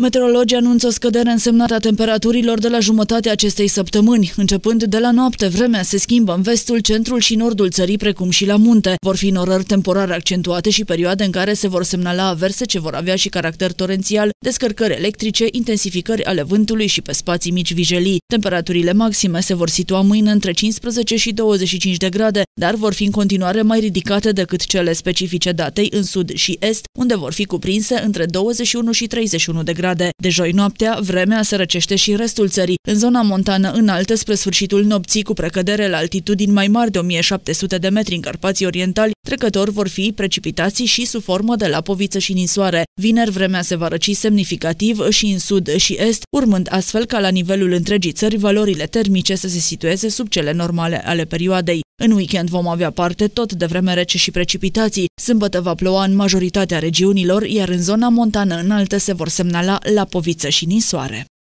Meteorologii anunță scăderea scădere însemnată a temperaturilor de la jumătatea acestei săptămâni. Începând de la noapte, vremea se schimbă în vestul, centrul și nordul țării, precum și la munte. Vor fi norări temporare accentuate și perioade în care se vor semnala averse ce vor avea și caracter torențial, descărcări electrice, intensificări ale vântului și pe spații mici vijelii. Temperaturile maxime se vor situa mâine între 15 și 25 de grade, dar vor fi în continuare mai ridicate decât cele specifice datei în sud și est, unde vor fi cuprinse între 21 și 31 de grade grade. De joi noaptea, vremea se răcește și restul țării, în zona montană înaltă spre sfârșitul nopții, cu precădere la altitudini mai mari de 1700 de metri în Carpații Orientali, trecători vor fi precipitații și sub formă de lapoviță și ninsoare. Vineri vremea se va răci semnificativ și în sud și est, urmând astfel ca la nivelul întregii țări valorile termice să se situeze sub cele normale ale perioadei. În weekend vom avea parte tot de vreme rece și precipitații. Sâmbătă va ploua în majoritatea regiunilor, iar în zona montană înaltă se vor semnala poviță și nisoare.